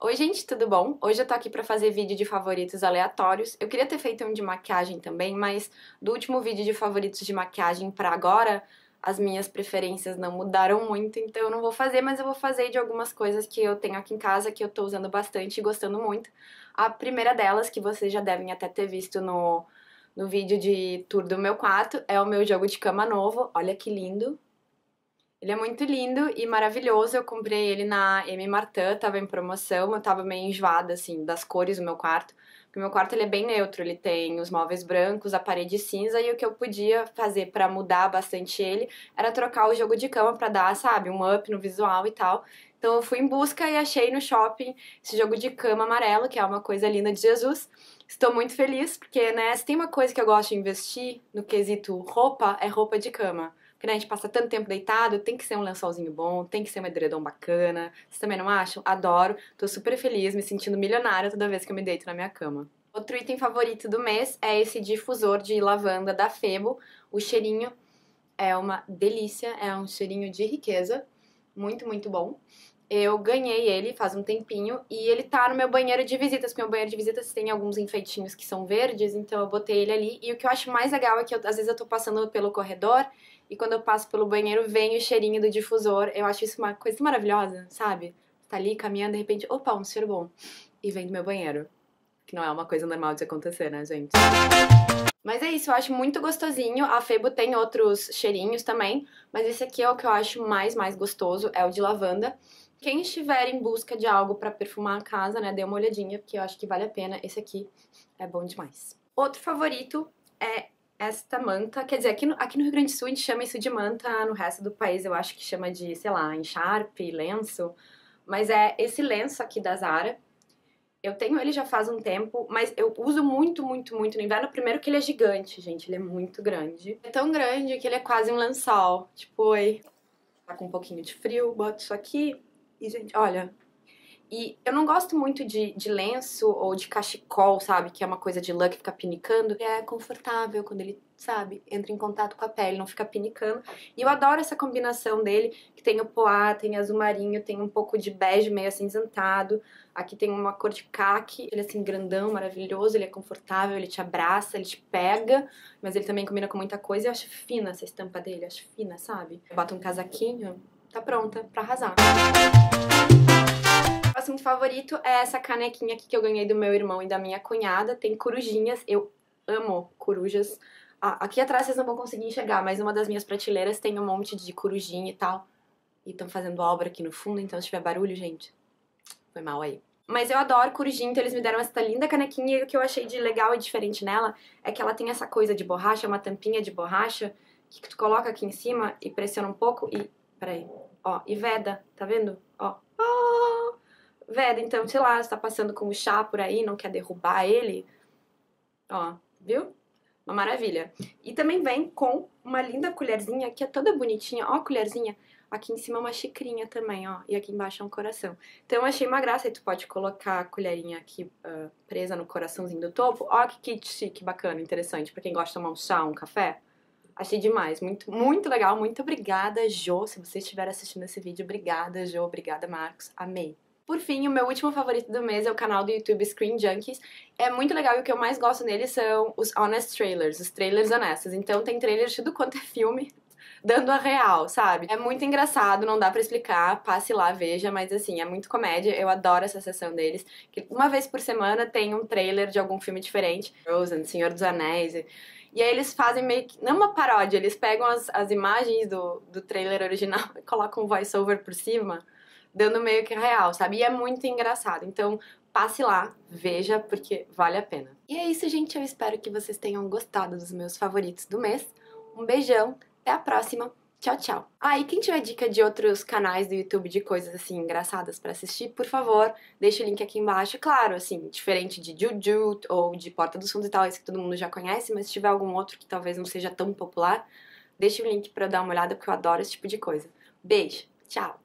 Oi, gente, tudo bom? Hoje eu tô aqui pra fazer vídeo de favoritos aleatórios. Eu queria ter feito um de maquiagem também, mas do último vídeo de favoritos de maquiagem pra agora, as minhas preferências não mudaram muito, então eu não vou fazer, mas eu vou fazer de algumas coisas que eu tenho aqui em casa, que eu tô usando bastante e gostando muito. A primeira delas, que vocês já devem até ter visto no, no vídeo de tour do meu quarto, é o meu jogo de cama novo. Olha que lindo! Ele é muito lindo e maravilhoso. Eu comprei ele na M. Martin, tava em promoção. Eu tava meio enjoada, assim, das cores do meu quarto. Porque o meu quarto ele é bem neutro, ele tem os móveis brancos, a parede cinza e o que eu podia fazer para mudar bastante ele era trocar o jogo de cama para dar, sabe, um up no visual e tal. Então eu fui em busca e achei no shopping esse jogo de cama amarelo, que é uma coisa linda de Jesus. Estou muito feliz porque, né, se tem uma coisa que eu gosto de investir no quesito roupa, é roupa de cama. Porque né, a gente passa tanto tempo deitado, tem que ser um lençolzinho bom, tem que ser um edredom bacana. Vocês também não acham? Adoro, tô super feliz, me sentindo milionária toda vez que eu me deito na minha cama. Outro item favorito do mês é esse difusor de lavanda da Febo. O cheirinho é uma delícia, é um cheirinho de riqueza, muito, muito bom. Eu ganhei ele faz um tempinho e ele tá no meu banheiro de visitas, porque meu banheiro de visitas tem alguns enfeitinhos que são verdes, então eu botei ele ali. E o que eu acho mais legal é que eu, às vezes eu tô passando pelo corredor e quando eu passo pelo banheiro vem o cheirinho do difusor. Eu acho isso uma coisa maravilhosa, sabe? Tá ali caminhando, de repente, opa, um cheiro bom. E vem do meu banheiro. Que não é uma coisa normal de acontecer, né, gente? Mas é isso, eu acho muito gostosinho. A Febo tem outros cheirinhos também, mas esse aqui é o que eu acho mais, mais gostoso, é o de lavanda. Quem estiver em busca de algo para perfumar a casa, né, dê uma olhadinha, porque eu acho que vale a pena. Esse aqui é bom demais. Outro favorito é esta manta, quer dizer, aqui no, aqui no Rio Grande do Sul a gente chama isso de manta, no resto do país eu acho que chama de, sei lá, encharpe, lenço, mas é esse lenço aqui da Zara. Eu tenho ele já faz um tempo, mas eu uso muito, muito, muito no inverno. Primeiro que ele é gigante, gente, ele é muito grande. É tão grande que ele é quase um lençol. Tipo, oi, tá com um pouquinho de frio, bota isso aqui. E, gente, olha, e eu não gosto muito de, de lenço ou de cachecol, sabe? Que é uma coisa de lã que fica pinicando. Ele é confortável quando ele, sabe, entra em contato com a pele, não fica pinicando. E eu adoro essa combinação dele, que tem o poá, tem azul marinho, tem um pouco de bege meio acinzentado. Aqui tem uma cor de caque. Ele é assim, grandão, maravilhoso, ele é confortável, ele te abraça, ele te pega. Mas ele também combina com muita coisa. Eu acho fina essa estampa dele, acho fina, sabe? Bota um casaquinho, tá pronta pra arrasar. Música meu assunto favorito é essa canequinha aqui que eu ganhei do meu irmão e da minha cunhada. Tem corujinhas, eu amo corujas. Ah, aqui atrás vocês não vão conseguir enxergar, mas uma das minhas prateleiras tem um monte de corujinha e tal. E estão fazendo obra aqui no fundo, então se tiver barulho, gente, foi mal aí. Mas eu adoro corujinha, então eles me deram essa linda canequinha e o que eu achei de legal e diferente nela é que ela tem essa coisa de borracha, uma tampinha de borracha que tu coloca aqui em cima e pressiona um pouco e... peraí, ó, e veda, tá vendo? Ó, Vera, então, sei lá, você tá passando com o chá por aí, não quer derrubar ele? Ó, viu? Uma maravilha. E também vem com uma linda colherzinha, que é toda bonitinha. Ó a colherzinha. Aqui em cima é uma xicrinha também, ó. E aqui embaixo é um coração. Então, achei uma graça. E tu pode colocar a colherinha aqui uh, presa no coraçãozinho do topo. Ó que kit chique, bacana, interessante. Pra quem gosta de tomar um chá, um café. Achei demais, muito, muito legal. Muito obrigada, Jo. Se você estiver assistindo esse vídeo, obrigada, Jo. Obrigada, Marcos. Amei. Por fim, o meu último favorito do mês é o canal do YouTube Screen Junkies. É muito legal e o que eu mais gosto nele são os honest trailers, os trailers honestos. Então tem trailers de tudo quanto é filme, dando a real, sabe? É muito engraçado, não dá para explicar, passe lá, veja, mas assim, é muito comédia, eu adoro essa sessão deles. Que uma vez por semana tem um trailer de algum filme diferente, Frozen, Senhor dos Anéis. E, e aí eles fazem meio que, não uma paródia, eles pegam as, as imagens do, do trailer original e colocam um voiceover por cima dando meio que real, sabe? E é muito engraçado. Então, passe lá, veja, porque vale a pena. E é isso, gente. Eu espero que vocês tenham gostado dos meus favoritos do mês. Um beijão, até a próxima. Tchau, tchau. Ah, e quem tiver dica de outros canais do YouTube de coisas assim engraçadas para assistir, por favor, deixa o link aqui embaixo. Claro, assim, diferente de Juju ou de Porta dos Fundos e tal, isso que todo mundo já conhece, mas se tiver algum outro que talvez não seja tão popular, deixa o link para dar uma olhada porque eu adoro esse tipo de coisa. Beijo, tchau.